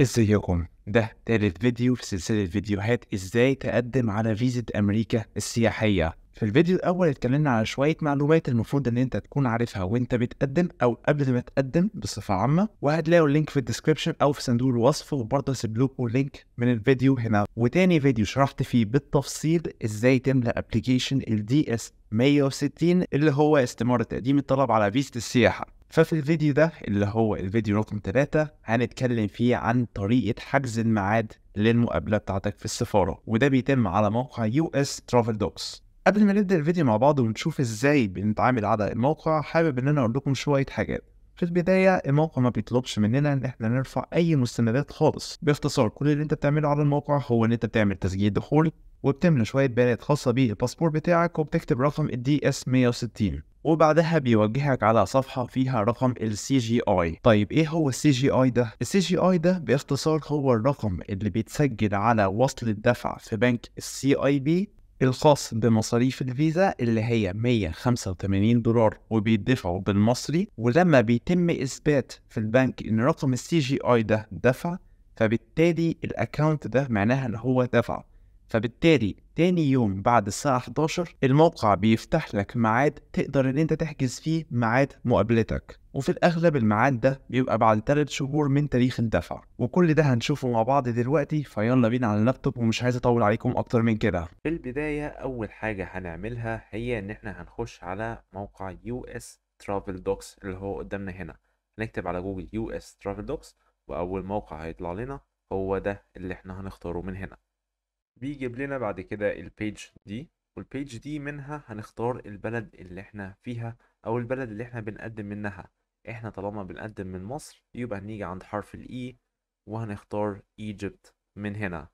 ازيكم ده تالت فيديو في سلسلة فيديوهات ازاي تقدم على فيزة امريكا السياحية في الفيديو الاول اتكلمنا على شوية معلومات المفروض ان انت تكون عارفها وانت بتقدم او قبل ما تقدم بصفة عامة وهتلاقوا اللينك في الديسكريبشن او في صندوق الوصف وبرضه هسيب لكم لينك من الفيديو هنا وتاني فيديو شرحت فيه بالتفصيل ازاي تملأ ابلكيشن الدي اس 160 اللي هو استمارة تقديم الطلب على فيزة السياحة ففي الفيديو ده اللي هو الفيديو رقم ثلاثة هنتكلم فيه عن طريقة حجز الميعاد للمقابلة بتاعتك في السفارة وده بيتم على موقع يو اس ترافل دوكس قبل ما نبدأ الفيديو مع بعض ونشوف ازاي بنتعامل على الموقع حابب ان انا اقول لكم شوية حاجات في البداية الموقع ما بيطلبش مننا ان احنا نرفع اي مستندات خالص باختصار كل اللي انت بتعمله على الموقع هو ان انت بتعمل تسجيل دخول وبتملى شوية بيانات خاصة بالباسبور بتاعك وبتكتب رقم الدي اس 160 وبعدها بيوجهك على صفحة فيها رقم السي جي اي طيب ايه هو السي جي اي ده السي جي اي ده باختصار هو الرقم اللي بيتسجل على وصل الدفع في بنك السي اي بي الخاص بمصاريف الفيزا اللي هي 185 دولار وبيدفعوا بالمصري ولما بيتم اثبات في البنك ان رقم السي جي اي ده دفع فبالتالي الاكونت ده معناها ان هو دفع فبالتالي تاني يوم بعد الساعة 11 الموقع بيفتح لك ميعاد تقدر ان انت تحجز فيه ميعاد مقابلتك وفي الأغلب الميعاد ده بيبقى بعد 3 شهور من تاريخ الدفع وكل ده هنشوفه مع بعض دلوقتي فيلا بينا على اللابتوب ومش عايز أطول عليكم أكتر من كده في البداية أول حاجة هنعملها هي إن احنا هنخش على موقع يو اس ترافل دوكس اللي هو قدامنا هنا هنكتب على جوجل يو اس ترافل دوكس وأول موقع هيطلع لنا هو ده اللي احنا هنختاره من هنا بيجيب لنا بعد كده البيج دي والبيج دي منها هنختار البلد اللي احنا فيها او البلد اللي احنا بنقدم منها احنا طالما بنقدم من مصر يبقى هنيجي عند حرف الاي e وهنختار ايجيبت من هنا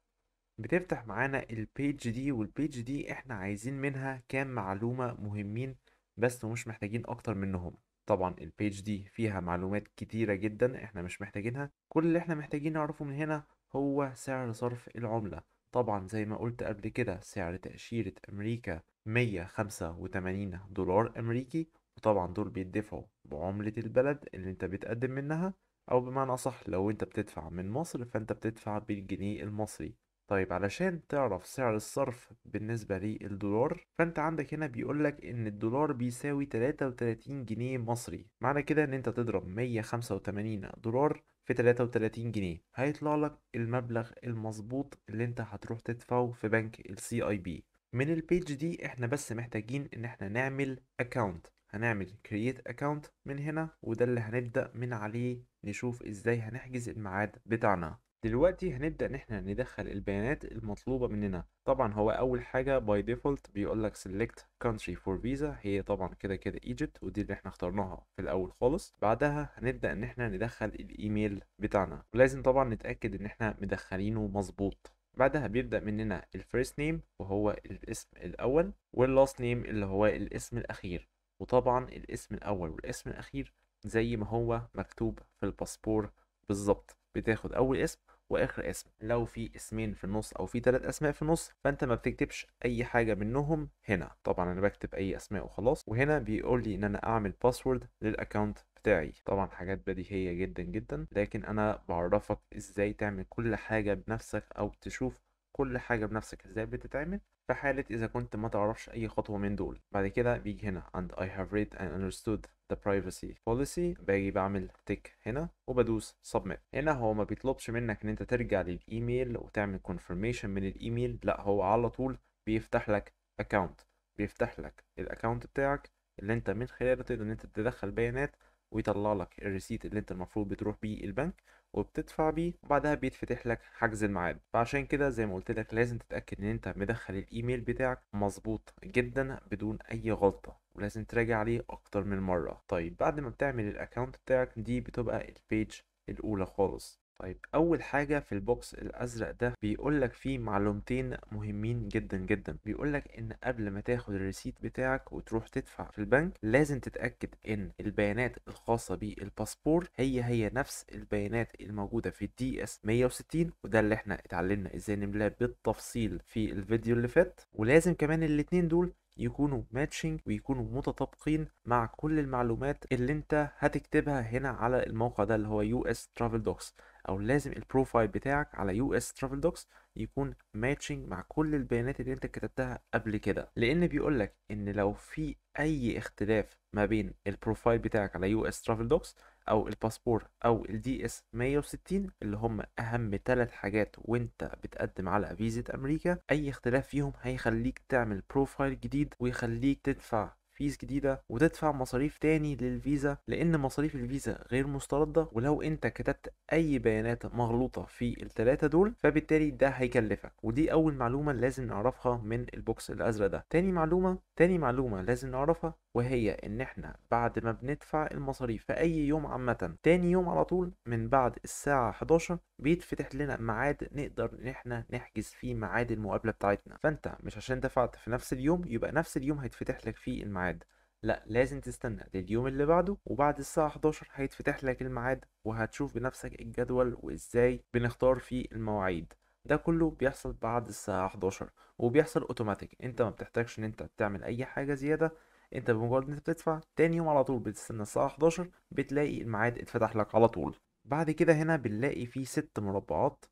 بتفتح معانا البيج دي والبيج دي احنا عايزين منها كام معلومة مهمين بس ومش محتاجين اكتر منهم طبعا البيج دي فيها معلومات كتيرة جدا احنا مش محتاجينها كل اللي احنا محتاجين نعرفه من هنا هو سعر صرف العملة طبعا زي ما قلت قبل كده سعر تأشيرة أمريكا 185 دولار أمريكي وطبعا دول بيدفعوا بعملة البلد اللي انت بتقدم منها أو بمعنى أصح لو انت بتدفع من مصر فانت بتدفع بالجنيه المصري طيب علشان تعرف سعر الصرف بالنسبة للدولار فانت عندك هنا بيقولك ان الدولار بيساوي 33 جنيه مصري معنى كده ان انت تضرب 185 دولار في 33 جنيه هيطلع لك المبلغ المظبوط اللي انت هتروح تدفعه في بنك السي اي بي من البيج دي احنا بس محتاجين ان احنا نعمل اكونت هنعمل create اكونت من هنا وده اللي هنبدأ من عليه نشوف ازاي هنحجز الميعاد بتاعنا دلوقتي هنبدأ إن إحنا ندخل البيانات المطلوبة مننا طبعا هو أول حاجة باي ديفولت بيقول لك سيلكت كونتري فور فيزا هي طبعا كده كده ايجيبت ودي اللي إحنا اخترناها في الأول خالص بعدها هنبدأ إن إحنا ندخل الإيميل بتاعنا ولازم طبعا نتأكد إن إحنا مدخلينه مظبوط بعدها بيبدأ مننا الفيرست نيم وهو الاسم الأول واللاست نيم اللي هو الاسم الأخير وطبعا الاسم الأول والاسم الأخير زي ما هو مكتوب في الباسبور بالظبط بتاخد أول اسم واخر اسم لو في اسمين في النص او في ثلاث اسماء في النص فانت ما بتكتبش اي حاجه منهم هنا طبعا انا بكتب اي اسماء وخلاص وهنا بيقول لي ان انا اعمل باسورد للاكونت بتاعي طبعا حاجات بديهيه جدا جدا لكن انا بعرفك ازاي تعمل كل حاجه بنفسك او تشوف كل حاجه بنفسك ازاي بتتعمل في حاله اذا كنت ما تعرفش اي خطوه من دول بعد كده بيجي هنا and I have read and understood the privacy policy باجي بعمل تك هنا وبدوس submit هنا هو ما بيطلبش منك ان انت ترجع للايميل وتعمل confirmation من الايميل لا هو على طول بيفتح لك account بيفتح لك الاكونت بتاعك اللي انت من خلاله تقدر ان انت تدخل بيانات ويطلع لك الريسيت اللي انت المفروض بتروح بيه البنك وبتدفع بيه وبعدها بيتفتح لك حجز الميعاد فعشان كده زي ما قلت لك لازم تتاكد ان انت مدخل الايميل بتاعك مظبوط جدا بدون اي غلطه ولازم تراجع عليه اكتر من مرة طيب بعد ما بتعمل الاكونت بتاعك دي بتبقى البيج الاولى خالص طيب اول حاجه في البوكس الازرق ده بيقول لك فيه معلومتين مهمين جدا جدا بيقول لك ان قبل ما تاخد الريسيت بتاعك وتروح تدفع في البنك لازم تتاكد ان البيانات الخاصه بالباسبور هي هي نفس البيانات الموجوده في الدي اس 160 وده اللي احنا اتعلمنا ازاي نملاه بالتفصيل في الفيديو اللي فات ولازم كمان الاتنين دول يكونوا ماتشنج ويكونوا متطابقين مع كل المعلومات اللي انت هتكتبها هنا على الموقع ده اللي هو يو اس ترافل دوكس او لازم البروفايل بتاعك على يو اس ترافل دوكس يكون ماتشنج مع كل البيانات اللي انت كتبتها قبل كده لان بيقول لك ان لو في اي اختلاف ما بين البروفايل بتاعك على يو اس ترافل دوكس او الباسبور او الدي اس 160 اللي هم اهم ثلاث حاجات وانت بتقدم على فيزا امريكا اي اختلاف فيهم هيخليك تعمل بروفايل جديد ويخليك تدفع فيز جديده وتدفع مصاريف تاني للفيزا لان مصاريف الفيزا غير مستردة ولو انت كتبت اي بيانات مغلوطه في التلاتة دول فبالتالي ده هيكلفك ودي اول معلومه لازم نعرفها من البوكس الازرق ده تاني معلومه تاني معلومه لازم نعرفها وهي ان احنا بعد ما بندفع المصاريف في اي يوم عامه تاني يوم على طول من بعد الساعه 11 بيتفتح لنا ميعاد نقدر ان احنا نحجز فيه ميعاد المقابله بتاعتنا فانت مش عشان دفعت في نفس اليوم يبقى نفس اليوم هيتفتح لك فيه الميعاد الميعاد لا لازم تستنى لليوم اللي بعده وبعد الساعة 11 هيتفتح لك الميعاد وهتشوف بنفسك الجدول وازاي بنختار فيه المواعيد ده كله بيحصل بعد الساعة 11 وبيحصل اوتوماتيك انت ما بتحتاجش ان انت تعمل اي حاجة زيادة انت بمجرد انت بتدفع تاني يوم على طول بتستنى الساعة 11 بتلاقي الميعاد اتفتح لك على طول بعد كده هنا بنلاقي فيه ست مربعات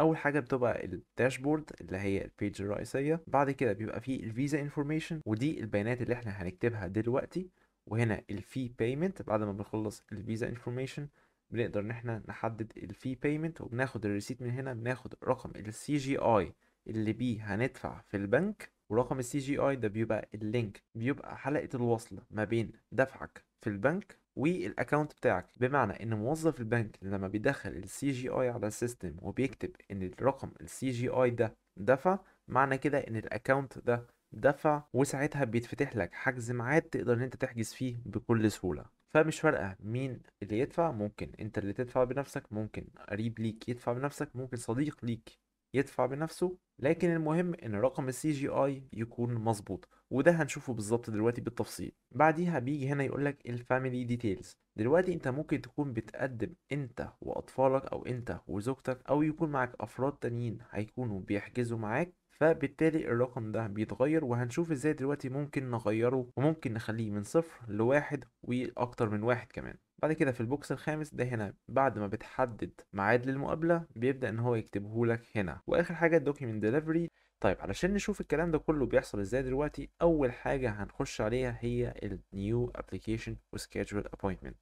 اول حاجه بتبقى الداشبورد اللي هي البيج الرئيسيه بعد كده بيبقى فيه الفيزا انفورميشن ودي البيانات اللي احنا هنكتبها دلوقتي وهنا الفي بيمنت بعد ما بنخلص الفيزا انفورميشن بنقدر ان احنا نحدد الفي بيمنت وبناخد الريسيت من هنا بناخد رقم السي جي اي اللي بيه هندفع في البنك ورقم السي جي اي ده بيبقى اللينك بيبقى حلقه الوصل ما بين دفعك في البنك والاكونت بتاعك بمعنى ان موظف البنك لما بيدخل السي جي اي على السيستم وبيكتب ان الرقم السي جي اي ده دفع معنى كده ان الاكونت ده دفع وساعتها بيتفتح لك حجز ميعاد تقدر ان انت تحجز فيه بكل سهوله فمش فارقه مين اللي يدفع ممكن انت اللي تدفع بنفسك ممكن قريب ليك يدفع بنفسك ممكن صديق ليك يدفع بنفسه لكن المهم ان رقم السي جي اي يكون مظبوط وده هنشوفه بالظبط دلوقتي بالتفصيل بعديها بيجي هنا يقول لك الفاميلي ديتيلز دلوقتي انت ممكن تكون بتقدم انت واطفالك او انت وزوجتك او يكون معاك افراد تانيين هيكونوا بيحجزوا معاك فبالتالي الرقم ده بيتغير وهنشوف ازاي دلوقتي ممكن نغيره وممكن نخليه من صفر لواحد واكتر من واحد كمان بعد كده في البوكس الخامس ده هنا بعد ما بتحدد ميعاد للمقابله بيبدا ان هو يكتبهولك هنا واخر حاجه الدوكيمنت ديليفري طيب علشان نشوف الكلام ده كله بيحصل ازاي دلوقتي اول حاجه هنخش عليها هي النيو ابلكيشن وسكيدجول ابوينتمنت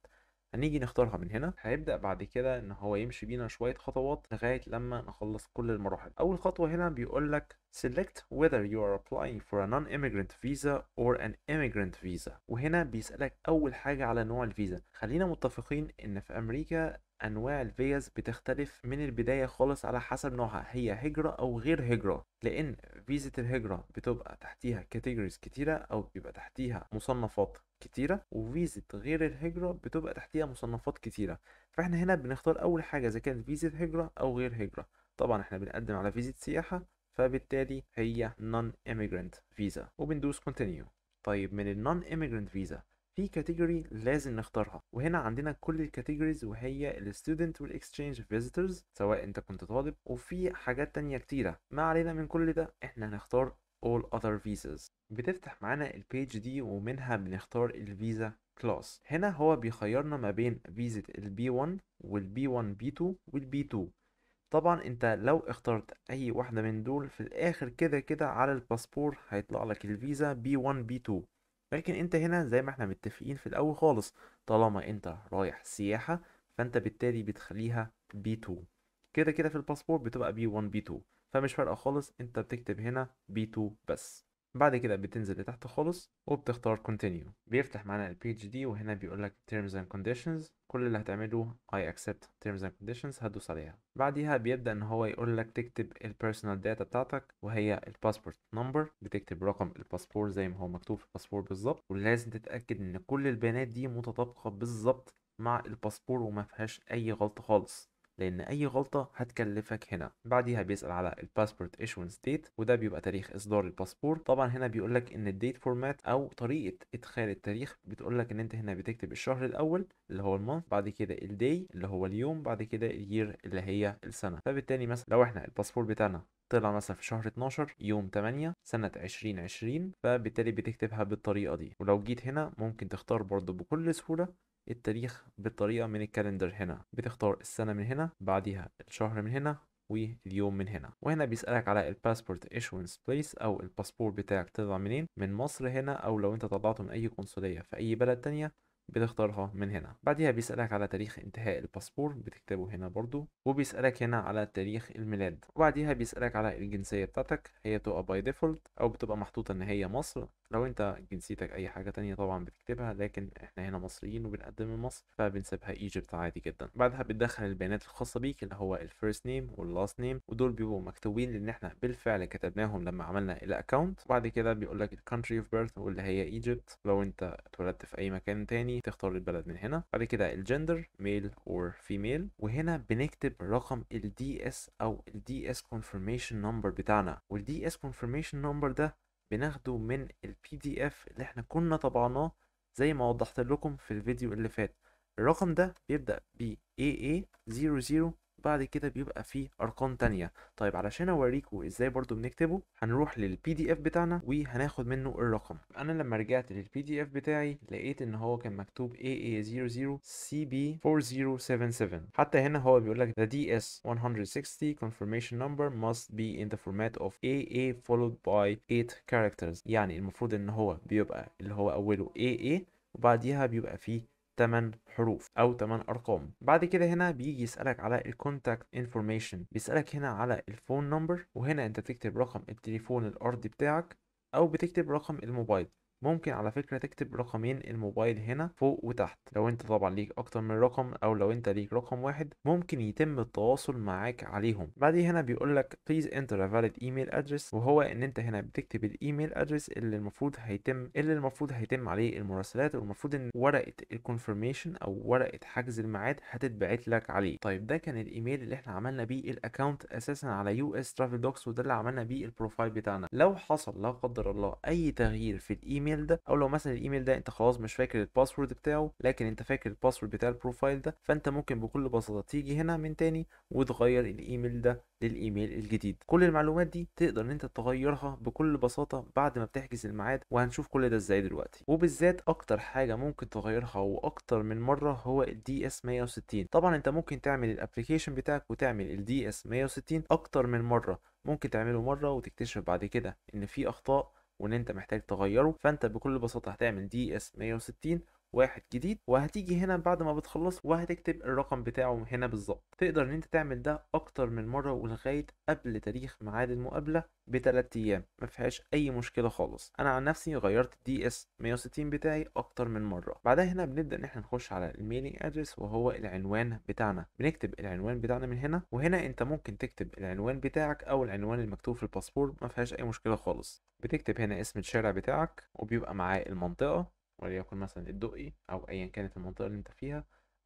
هنيجي نختارها من هنا هيبدا بعد كده ان هو يمشي بينا شويه خطوات لغايه لما نخلص كل المراحل اول خطوه هنا بيقول لك select whether you are applying for a non-immigrant visa or an immigrant visa وهنا بيسألك أول حاجة على نوع الفيزا خلينا متفقين إن في أمريكا أنواع الفيز بتختلف من البداية خالص على حسب نوعها هي هجرة أو غير هجرة لأن فيزة الهجرة بتبقى تحتيها كاتيجوريز كتيرة أو بيبقى تحتيها مصنفات كتيرة وفيزة غير الهجرة بتبقى تحتيها مصنفات كتيرة فاحنا هنا بنختار أول حاجة إذا كانت فيزة هجرة أو غير هجرة طبعا احنا بنقدم على فيزة سياحة فبالتالي هي نون ايميجرانت فيزا وبندوس كونتينيو طيب من النون ايميجرانت فيزا في كاتيجوري لازم نختارها وهنا عندنا كل الكاتيجوريز وهي الستودنت والاكسشينج فيزيتورز سواء انت كنت طالب وفي حاجات تانية كتيرة ما علينا من كل ده احنا هنختار all other visas بتفتح معانا البيج دي ومنها بنختار الفيزا كلاس هنا هو بيخيرنا ما بين فيزا البي 1 والبي 1 بي 2 والبي 2 طبعا انت لو اخترت اي واحدة من دول في الاخر كده كده على الباسبور هيطلع لك الفيزا بي 1 بي 2 لكن انت هنا زي ما احنا متفقين في الاول خالص طالما انت رايح سياحة فانت بالتالي بتخليها b 2 كده كده في الباسبور بتبقى b 1 b 2 فمش فارقة خالص انت بتكتب هنا b 2 بس بعد كده بتنزل لتحت خالص وبتختار continue بيفتح معانا البيج دي وهنا بيقول لك terms and conditions كل اللي هتعمله I accept terms and conditions هدوس عليها بعديها بيبدأ ان هو يقول لك تكتب البيرسونال داتا بتاعتك وهي الباسبورت نمبر بتكتب رقم الباسبور زي ما هو مكتوب في الباسبور بالظبط ولازم تتأكد ان كل البيانات دي متطابقة بالظبط مع الباسبور وما فيهاش اي غلطة خالص لان اي غلطه هتكلفك هنا بعديها بيسال على الباسبورت ايشونس ديت وده بيبقى تاريخ اصدار الباسبور طبعا هنا بيقول لك ان الديت فورمات او طريقه ادخال التاريخ بتقول لك ان انت هنا بتكتب الشهر الاول اللي هو المانث بعد كده الدي اللي هو اليوم بعد كده الير اللي هي السنه فبالتالي مثلا لو احنا الباسبور بتاعنا طلع مثلا في شهر 12 يوم 8 سنة 2020 فبالتالي بتكتبها بالطريقة دي ولو جيت هنا ممكن تختار برضو بكل سهولة التاريخ بالطريقة من الكالندر هنا بتختار السنة من هنا بعديها الشهر من هنا واليوم من هنا وهنا بيسألك على الباسبورت ايشونس بليس او الباسبور بتاعك طلع منين من مصر هنا او لو انت طلعته من اي قنصلية في اي بلد تانية بتختارها من هنا بعديها بيسألك على تاريخ انتهاء الباسبور بتكتبه هنا برضو وبيسألك هنا على تاريخ الميلاد وبعديها بيسألك على الجنسية بتاعتك هي بتبقى باي ديفولت او بتبقى محطوطة ان هي مصر لو انت جنسيتك اي حاجة تانية طبعا بتكتبها لكن احنا هنا مصريين وبنقدم لمصر فبنسيبها ايجيبت عادي جدا بعدها بتدخل البيانات الخاصة بيك اللي هو الفيرست نيم واللاست نيم ودول بيبقوا مكتوبين لان احنا بالفعل كتبناهم لما عملنا الاكونت وبعد كده بيقول لك الكونتري اوف بيرث واللي هي ايجيبت لو انت اتولدت في اي مكان تاني تختار البلد من هنا بعد كده الجندر ميل اور فيميل وهنا بنكتب رقم الدي اس او الدي اس كونفرميشن نمبر بتاعنا والدي اس كونفرميشن نمبر ده بناخده من البي دي اف اللي احنا كنا طبعناه زي ما وضحت لكم في الفيديو اللي فات الرقم ده بيبدأ ب AA00 بعد كده بيبقى فيه ارقام تانية طيب علشان اوريكم ازاي برضو بنكتبه هنروح للبي دي اف بتاعنا وهناخد منه الرقم انا لما رجعت للبي دي اف بتاعي لقيت ان هو كان مكتوب AA00 CB4077 حتى هنا هو بيقول لك the DS160 confirmation number must be in the format of AA followed by 8 characters يعني المفروض ان هو بيبقى اللي هو اوله AA وبعديها بيبقى فيه 8 حروف او 8 ارقام بعد كده هنا بيجي يسالك على الكونتاكت انفورميشن بيسالك هنا على الفون نمبر وهنا انت بتكتب رقم التليفون الارضي بتاعك او بتكتب رقم الموبايل ممكن على فكرة تكتب رقمين الموبايل هنا فوق وتحت لو انت طبعا ليك اكتر من رقم او لو انت ليك رقم واحد ممكن يتم التواصل معاك عليهم بعد هنا بيقول لك please enter a valid email address وهو ان انت هنا بتكتب الايميل ادرس اللي المفروض هيتم اللي المفروض هيتم عليه المراسلات والمفروض ان ورقة الكونفرميشن او ورقة حجز الميعاد هتتبعت لك عليه طيب ده كان الايميل اللي احنا عملنا بيه الاكونت اساسا على يو اس ترافل دوكس وده اللي عملنا بيه البروفايل بتاعنا لو حصل لا قدر الله اي تغيير في الايميل الايميل ده او لو مثلا الايميل ده انت خلاص مش فاكر الباسورد بتاعه لكن انت فاكر الباسورد بتاع البروفايل ده فانت ممكن بكل بساطه تيجي هنا من تاني وتغير الايميل ده للايميل الجديد كل المعلومات دي تقدر ان انت تغيرها بكل بساطه بعد ما بتحجز الميعاد وهنشوف كل ده ازاي دلوقتي وبالذات اكتر حاجه ممكن تغيرها واكتر من مره هو الدي اس 160 طبعا انت ممكن تعمل الابلكيشن بتاعك وتعمل الدي اس 160 اكتر من مره ممكن تعمله مره وتكتشف بعد كده ان في اخطاء وان انت محتاج تغيره فانت بكل بساطه هتعمل دي اس 160 واحد جديد وهتيجي هنا بعد ما بتخلص وهتكتب الرقم بتاعه هنا بالظبط تقدر ان انت تعمل ده اكتر من مره ولغايه قبل تاريخ ميعاد المقابله بثلاث ايام ما فيهاش اي مشكله خالص انا عن نفسي غيرت الدي اس 160 بتاعي اكتر من مره بعدها هنا بنبدا ان احنا نخش على الميلينج ادرس وهو العنوان بتاعنا بنكتب العنوان بتاعنا من هنا وهنا انت ممكن تكتب العنوان بتاعك او العنوان المكتوب في الباسبور ما فيهاش اي مشكله خالص بتكتب هنا اسم الشارع بتاعك وبيبقى معاه المنطقه وليكن مثلا الدقي او ايا كانت المنطقه اللي انت فيها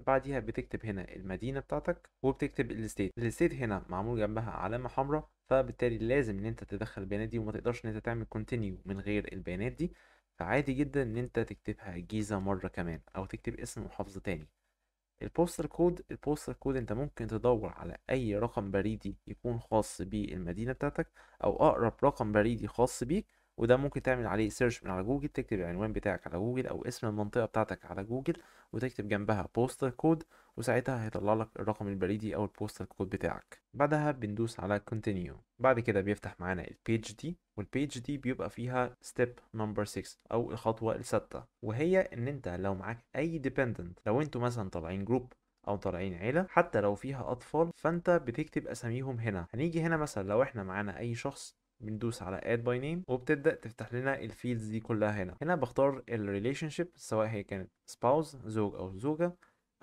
بعديها بتكتب هنا المدينه بتاعتك وبتكتب الستيت الستيت هنا معمول جنبها علامه حمراء فبالتالي لازم ان انت تدخل البيانات دي وما تقدرش ان انت تعمل كونتينيو من غير البيانات دي فعادي جدا ان انت تكتبها جيزه مره كمان او تكتب اسم محافظه تاني البوستر كود البوستر كود انت ممكن تدور على اي رقم بريدي يكون خاص بالمدينه بتاعتك او اقرب رقم بريدي خاص بيك وده ممكن تعمل عليه سيرش من على جوجل تكتب العنوان بتاعك على جوجل او اسم المنطقه بتاعتك على جوجل وتكتب جنبها بوستر كود وساعتها هيطلع لك الرقم البريدي او البوستر كود بتاعك بعدها بندوس على كونتينيو بعد كده بيفتح معانا البيج دي والبيج دي بيبقى فيها ستيب نمبر 6 او الخطوه السادسه وهي ان انت لو معاك اي ديبندنت لو انتوا مثلا طالعين جروب او طالعين عيله حتى لو فيها اطفال فانت بتكتب اساميهم هنا هنيجي هنا مثلا لو احنا معانا اي شخص بندوس على اد باي نيم وبتبدا تفتح لنا الفيلدز دي كلها هنا هنا بختار الريليشن شيب سواء هي كانت سباوز زوج او زوجه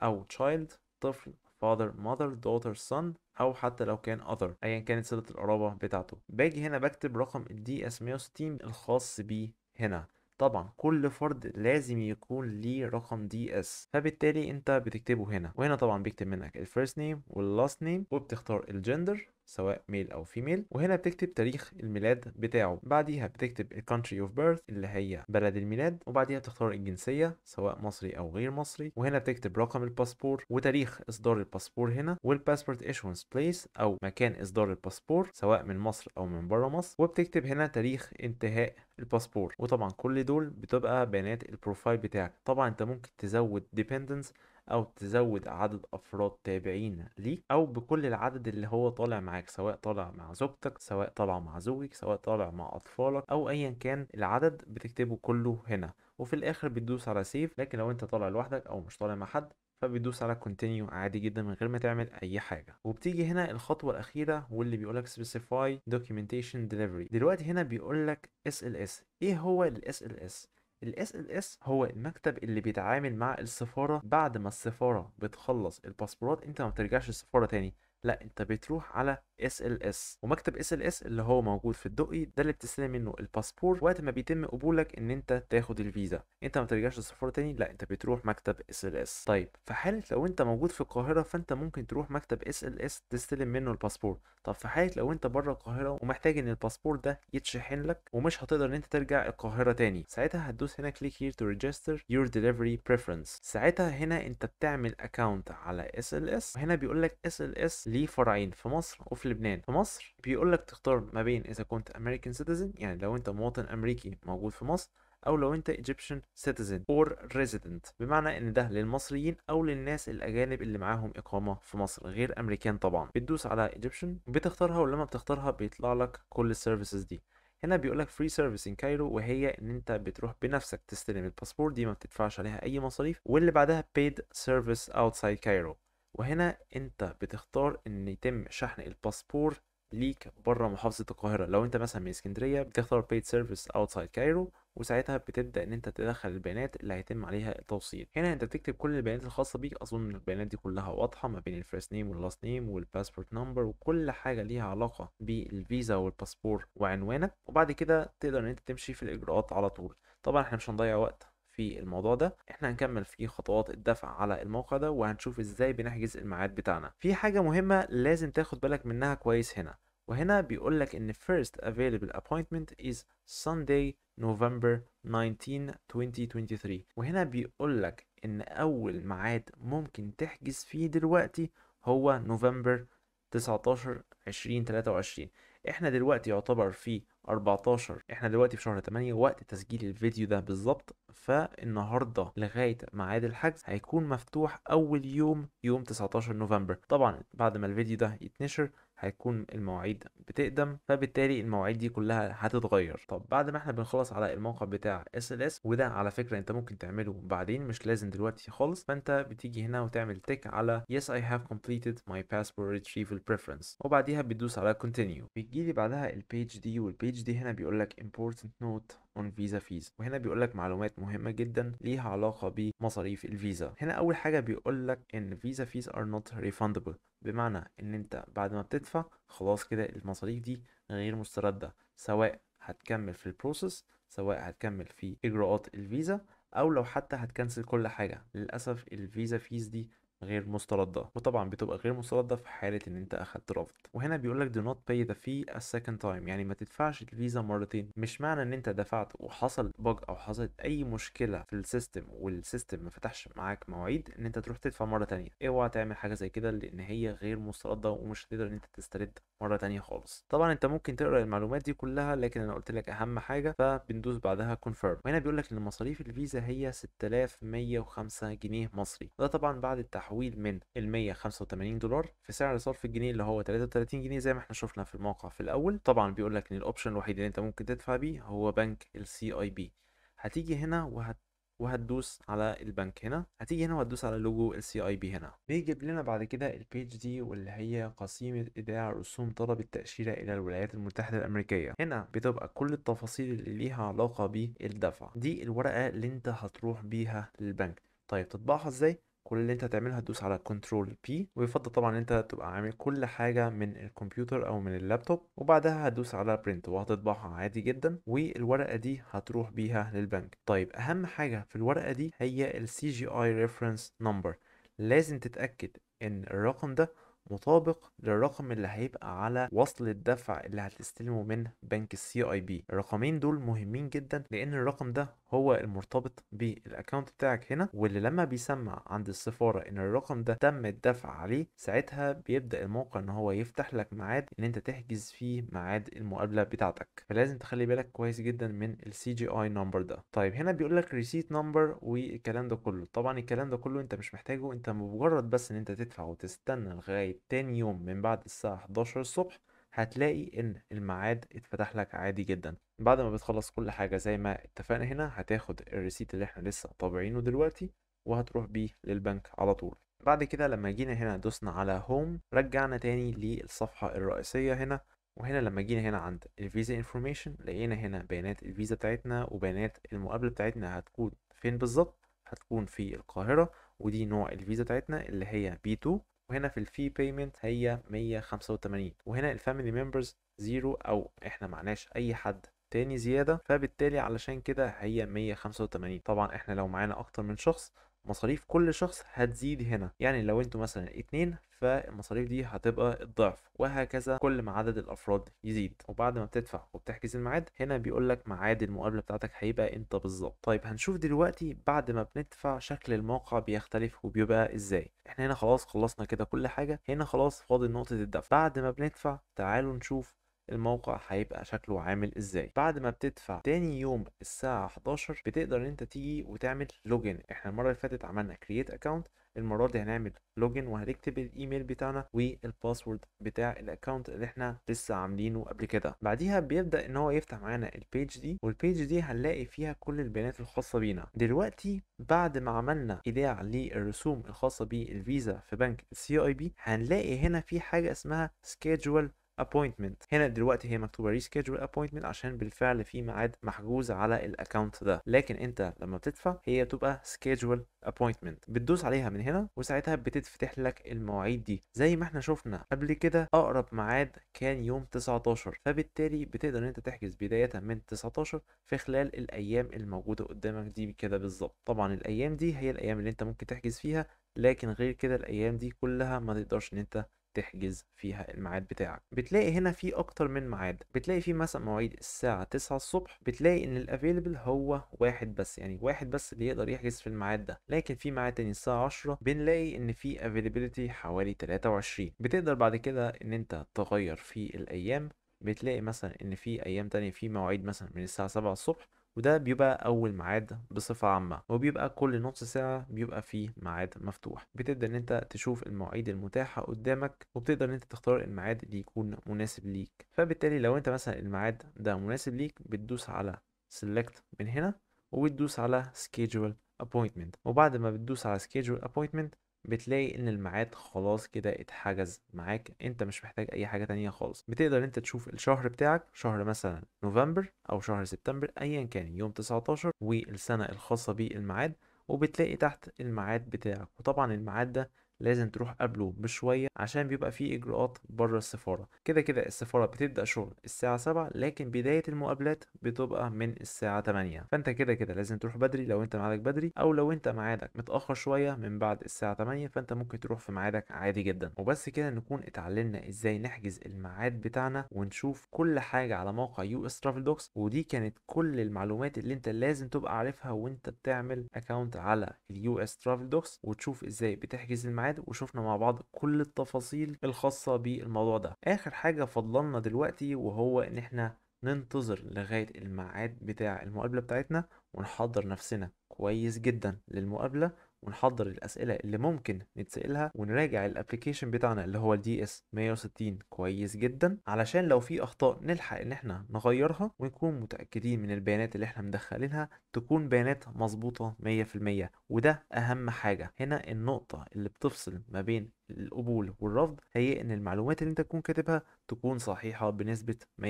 او تشايلد طفل father mother daughter son او حتى لو كان other ايا كانت صله القرابه بتاعته باجي هنا بكتب رقم الدي اس 160 الخاص بيه هنا طبعا كل فرد لازم يكون ليه رقم دي اس فبالتالي انت بتكتبه هنا وهنا طبعا بيكتب منك الفيرست نيم واللاست نيم وبتختار الجندر سواء ميل او فيميل وهنا بتكتب تاريخ الميلاد بتاعه بعديها بتكتب الكونتري اوف بيرث اللي هي بلد الميلاد وبعديها بتختار الجنسيه سواء مصري او غير مصري وهنا بتكتب رقم الباسبور وتاريخ اصدار الباسبور هنا والباسبورت ايشونس بليس او مكان اصدار الباسبور سواء من مصر او من بره مصر وبتكتب هنا تاريخ انتهاء الباسبور وطبعا كل دول بتبقى بيانات البروفايل بتاعك طبعا انت ممكن تزود ديبندنس او تزود عدد افراد تابعين ليك او بكل العدد اللي هو طالع معاك سواء طالع مع زوجتك سواء طالع مع زوجك سواء طالع مع اطفالك او ايا كان العدد بتكتبه كله هنا وفي الاخر بتدوس على سيف لكن لو انت طالع لوحدك او مش طالع مع حد فبتدوس على كونتينيو عادي جدا من غير ما تعمل اي حاجه وبتيجي هنا الخطوه الاخيره واللي بيقول لك سبيسيفاي دوكيومنتيشن دليفري دلوقتي هنا بيقول لك اس ال اس ايه هو الاس ال اس الاس ال اس هو المكتب اللي بيتعامل مع السفاره بعد ما السفاره بتخلص الباسبورات انت ما بترجعش السفاره تاني لا انت بتروح على اس ال اس ومكتب اس ال اس اللي هو موجود في الدقي ده اللي بتستلم منه الباسبور وقت ما بيتم قبولك ان انت تاخد الفيزا انت ما ترجعش السفاره تاني لا انت بتروح مكتب اس ال اس طيب في حاله لو انت موجود في القاهره فانت ممكن تروح مكتب اس ال اس تستلم منه الباسبور طب في حاله لو انت بره القاهره ومحتاج ان الباسبور ده يتشحن لك ومش هتقدر ان انت ترجع القاهره تاني ساعتها هتدوس هنا كليك هير تو ريجستر يور ديليفري بريفرنس ساعتها هنا انت بتعمل اكونت على اس ال اس وهنا بيقول لك اس ال اس ليه فرعين في مصر وفي لبنان في مصر بيقول لك تختار ما بين اذا كنت امريكان سيتيزن يعني لو انت مواطن امريكي موجود في مصر او لو انت ايجيبشن سيتيزن اور ريزيدنت بمعنى ان ده للمصريين او للناس الاجانب اللي معاهم اقامه في مصر غير امريكان طبعا بتدوس على ايجيبشن بتختارها ولما بتختارها بيطلع لك كل السيرفيسز دي هنا بيقول لك فري سيرفيس ان كايرو وهي ان انت بتروح بنفسك تستلم الباسبور دي ما بتدفعش عليها اي مصاريف واللي بعدها بيد سيرفيس اوتسايد كايرو وهنا انت بتختار ان يتم شحن الباسبور ليك بره محافظة القاهرة لو انت مثلا من اسكندرية بتختار paid service outside كايرو وساعتها بتبدأ ان انت تدخل البيانات اللي هيتم عليها التوصيل هنا انت بتكتب كل البيانات الخاصة بيك اظن ان البيانات دي كلها واضحة ما بين الفيرست نيم واللاست نيم والباسبورت نمبر وكل حاجة ليها علاقة بالفيزا والباسبور وعنوانك وبعد كده تقدر ان انت تمشي في الاجراءات على طول طبعا احنا مش هنضيع وقت في الموضوع ده احنا هنكمل في خطوات الدفع على الموقع ده وهنشوف ازاي بنحجز الميعاد بتاعنا في حاجه مهمه لازم تاخد بالك منها كويس هنا وهنا بيقول لك ان first available appointment is Sunday November 19 2023 وهنا بيقول لك ان اول ميعاد ممكن تحجز فيه دلوقتي هو نوفمبر 19 2023 احنا دلوقتي يعتبر في 14 احنا دلوقتي في شهر 8 وقت تسجيل الفيديو ده بالظبط فالنهارده لغايه ميعاد الحجز هيكون مفتوح اول يوم يوم 19 نوفمبر طبعا بعد ما الفيديو ده يتنشر هيكون المواعيد بتقدم فبالتالي المواعيد دي كلها هتتغير طب بعد ما احنا بنخلص على الموقع بتاع اس ال اس وده على فكره انت ممكن تعمله بعدين مش لازم دلوقتي خالص فانت بتيجي هنا وتعمل تك على yes I have completed my password retrieval preference وبعديها بتدوس على continue لي بعدها البيج دي والبيج دي هنا بيقول لك important note اون فيزا فيز وهنا بيقول لك معلومات مهمه جدا ليها علاقه بمصاريف الفيزا هنا اول حاجه بيقول لك ان فيزا فيز ار نوت ريفاندبل بمعنى ان انت بعد ما بتدفع خلاص كده المصاريف دي غير مسترده سواء هتكمل في البروسيس سواء هتكمل في اجراءات الفيزا او لو حتى هتكنسل كل حاجه للاسف الفيزا فيز دي غير مستردة وطبعا بتبقى غير مستردة في حالة ان انت اخدت رفض وهنا بيقول لك do not pay the fee a second time يعني ما تدفعش الفيزا مرتين مش معنى ان انت دفعت وحصل بج او حصلت اي مشكلة في السيستم والسيستم ما فتحش معاك مواعيد ان انت تروح تدفع مرة تانية اوعى تعمل حاجة زي كده لان هي غير مستردة ومش هتقدر ان انت تسترد مرة تانية خالص طبعا انت ممكن تقرا المعلومات دي كلها لكن انا قلت لك اهم حاجة فبندوس بعدها confirm وهنا بيقول لك ان مصاريف الفيزا هي 6105 جنيه مصري وده طبعا بعد التحويل تحويل من ال 185 دولار في سعر صرف الجنيه اللي هو 33 جنيه زي ما احنا شفنا في الموقع في الاول طبعا بيقول لك ان الاوبشن الوحيد اللي انت ممكن تدفع بيه هو بنك السي اي بي هتيجي هنا وهت وهتدوس على البنك هنا هتيجي هنا وهتدوس على لوجو السي اي بي هنا بيجيب لنا بعد كده البيج دي واللي هي قسيمه ايداع رسوم طلب التاشيره الى الولايات المتحده الامريكيه هنا بتبقى كل التفاصيل اللي ليها علاقه بالدفع دي الورقه اللي انت هتروح بيها للبنك طيب تطبعها ازاي كل اللي انت هتعمله هتدوس على كنترول بي ويفضل طبعا ان انت تبقى عامل كل حاجه من الكمبيوتر او من اللابتوب وبعدها هتدوس على برنت وهتطبعها عادي جدا والورقه دي هتروح بيها للبنك طيب اهم حاجه في الورقه دي هي السي جي اي ريفرنس نمبر لازم تتاكد ان الرقم ده مطابق للرقم اللي هيبقى على وصل الدفع اللي هتستلمه من بنك السي اي بي الرقمين دول مهمين جدا لان الرقم ده هو المرتبط بالاكونت بتاعك هنا واللي لما بيسمع عند السفاره ان الرقم ده تم الدفع عليه ساعتها بيبدا الموقع ان هو يفتح لك ميعاد ان انت تحجز فيه ميعاد المقابله بتاعتك فلازم تخلي بالك كويس جدا من السي جي اي نمبر ده طيب هنا بيقول لك ريسيت نمبر والكلام ده كله طبعا الكلام ده كله انت مش محتاجه انت مجرد بس ان انت تدفع وتستنى لغايه لغاية تاني يوم من بعد الساعة 11 الصبح هتلاقي ان الميعاد اتفتح لك عادي جدا بعد ما بتخلص كل حاجة زي ما اتفقنا هنا هتاخد الريسيت اللي احنا لسه طابعينه دلوقتي وهتروح بيه للبنك على طول بعد كده لما جينا هنا دوسنا على هوم رجعنا تاني للصفحة الرئيسية هنا وهنا لما جينا هنا عند الفيزا انفورميشن لقينا هنا بيانات الفيزا بتاعتنا وبيانات المقابلة بتاعتنا هتكون فين بالظبط هتكون في القاهرة ودي نوع الفيزا بتاعتنا اللي هي بي 2 وهنا في الفي بيمنت هي 185 وهنا الفاميلي ممبرز زيرو او احنا معناش اي حد تاني زيادة فبالتالي علشان كده هي 185 طبعا احنا لو معانا اكتر من شخص مصاريف كل شخص هتزيد هنا يعني لو انتوا مثلا اتنين فالمصاريف دي هتبقى الضعف وهكذا كل ما عدد الافراد يزيد وبعد ما بتدفع وبتحجز الميعاد هنا بيقول لك ميعاد المقابله بتاعتك هيبقى انت بالظبط طيب هنشوف دلوقتي بعد ما بندفع شكل الموقع بيختلف وبيبقى ازاي احنا هنا خلاص خلصنا كده كل حاجه هنا خلاص فاضل نقطه الدفع بعد ما بندفع تعالوا نشوف الموقع هيبقى شكله عامل ازاي بعد ما بتدفع تاني يوم الساعه 11 بتقدر ان انت تيجي وتعمل لوجن احنا المره اللي فاتت عملنا كرييت اكونت المره دي هنعمل لوجن وهنكتب الايميل بتاعنا والباسورد بتاع الاكونت اللي احنا لسه عاملينه قبل كده بعديها بيبدا ان هو يفتح معانا البيج دي والبيج دي هنلاقي فيها كل البيانات الخاصه بينا دلوقتي بعد ما عملنا ايداع للرسوم الخاصه بالفيزا في بنك السي اي بي هنلاقي هنا في حاجه اسمها سكيدجول appointment هنا دلوقتي هي مكتوبه reschedule appointment عشان بالفعل في ميعاد محجوز على الاكونت ده لكن انت لما بتدفع هي بتبقى schedule appointment بتدوس عليها من هنا وساعتها بتتفتح لك المواعيد دي زي ما احنا شفنا قبل كده اقرب ميعاد كان يوم 19 فبالتالي بتقدر ان انت تحجز بدايه من 19 في خلال الايام الموجوده قدامك دي كده بالظبط طبعا الايام دي هي الايام اللي انت ممكن تحجز فيها لكن غير كده الايام دي كلها ما تقدرش ان انت تحجز فيها الميعاد بتاعك بتلاقي هنا في اكتر من ميعاد بتلاقي في مثلا مواعيد الساعه 9 الصبح بتلاقي ان الافيلبل هو واحد بس يعني واحد بس اللي يقدر يحجز في الميعاد ده لكن في ميعاد تاني الساعه 10 بنلاقي ان في افيلابيليتي حوالي 23 بتقدر بعد كده ان انت تغير في الايام بتلاقي مثلا ان في ايام تانية في مواعيد مثلا من الساعه 7 الصبح وده بيبقى اول ميعاد بصفه عامه وبيبقى كل نص ساعه بيبقى فيه ميعاد مفتوح بتبدا ان انت تشوف المواعيد المتاحه قدامك وبتقدر ان انت تختار الميعاد اللي يكون مناسب ليك فبالتالي لو انت مثلا الميعاد ده مناسب ليك بتدوس على select من هنا وبتدوس على schedule appointment وبعد ما بتدوس على schedule appointment بتلاقي ان الميعاد خلاص كده اتحجز معاك انت مش محتاج اي حاجه تانية خالص بتقدر انت تشوف الشهر بتاعك شهر مثلا نوفمبر او شهر سبتمبر ايا كان يوم 19 والسنه الخاصه بالميعاد وبتلاقي تحت الميعاد بتاعك وطبعا الميعاد ده لازم تروح قبله بشوية عشان بيبقى فيه إجراءات بره السفارة كده كده السفارة بتبدأ شغل الساعة 7 لكن بداية المقابلات بتبقى من الساعة 8 فأنت كده كده لازم تروح بدري لو أنت ميعادك بدري أو لو أنت ميعادك متأخر شوية من بعد الساعة 8 فأنت ممكن تروح في ميعادك عادي جدا وبس كده نكون اتعلمنا إزاي نحجز الميعاد بتاعنا ونشوف كل حاجة على موقع يو اس ترافل دوكس ودي كانت كل المعلومات اللي أنت لازم تبقى عارفها وأنت بتعمل أكونت على اليو اس ترافل دوكس وتشوف إزاي بتحجز الميعاد الميعاد وشفنا مع بعض كل التفاصيل الخاصة بالموضوع ده اخر حاجة فضلنا دلوقتي وهو ان احنا ننتظر لغاية الميعاد بتاع المقابلة بتاعتنا ونحضر نفسنا كويس جدا للمقابلة ونحضر الاسئله اللي ممكن نتسالها ونراجع الابلكيشن بتاعنا اللي هو الدي اس 160 كويس جدا علشان لو في اخطاء نلحق ان احنا نغيرها ونكون متاكدين من البيانات اللي احنا مدخلينها تكون بيانات مظبوطه 100% وده اهم حاجه هنا النقطه اللي بتفصل ما بين القبول والرفض هي ان المعلومات اللي انت تكون كاتبها تكون صحيحه بنسبه 100%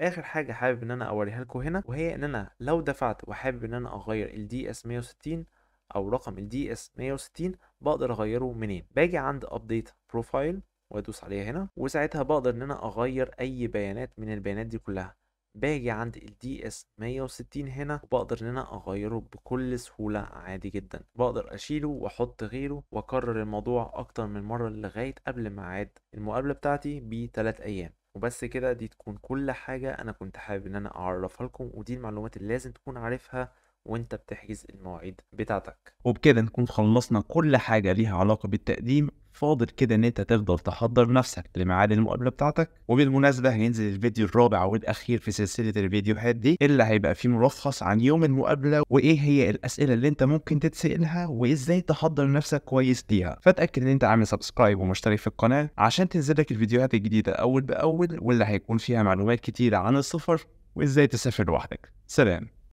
اخر حاجه حابب ان انا اوريها لكم هنا وهي ان انا لو دفعت وحابب ان انا اغير الدي اس 160 او رقم الدي اس 160 بقدر اغيره منين باجي عند ابديت بروفايل وادوس عليها هنا وساعتها بقدر ان انا اغير اي بيانات من البيانات دي كلها باجي عند الدي اس 160 هنا وبقدر ان انا اغيره بكل سهولة عادي جدا بقدر اشيله واحط غيره واكرر الموضوع اكتر من مرة لغاية قبل ميعاد المقابلة بتاعتي بتلات ايام وبس كده دي تكون كل حاجة انا كنت حابب ان انا اعرفها لكم ودي المعلومات اللي لازم تكون عارفها وانت بتحجز المواعيد بتاعتك وبكده نكون خلصنا كل حاجة ليها علاقة بالتقديم فاضل كده ان انت تفضل تحضر نفسك لميعاد المقابله بتاعتك وبالمناسبه هينزل الفيديو الرابع والاخير في سلسله الفيديوهات دي اللي هيبقى فيه ملخص عن يوم المقابله وايه هي الاسئله اللي انت ممكن تتسالها وازاي تحضر نفسك كويس ليها فتاكد ان انت عامل سبسكرايب ومشترك في القناه عشان تنزل لك الفيديوهات الجديده اول باول واللي هيكون فيها معلومات كتيره عن السفر وازاي تسافر لوحدك سلام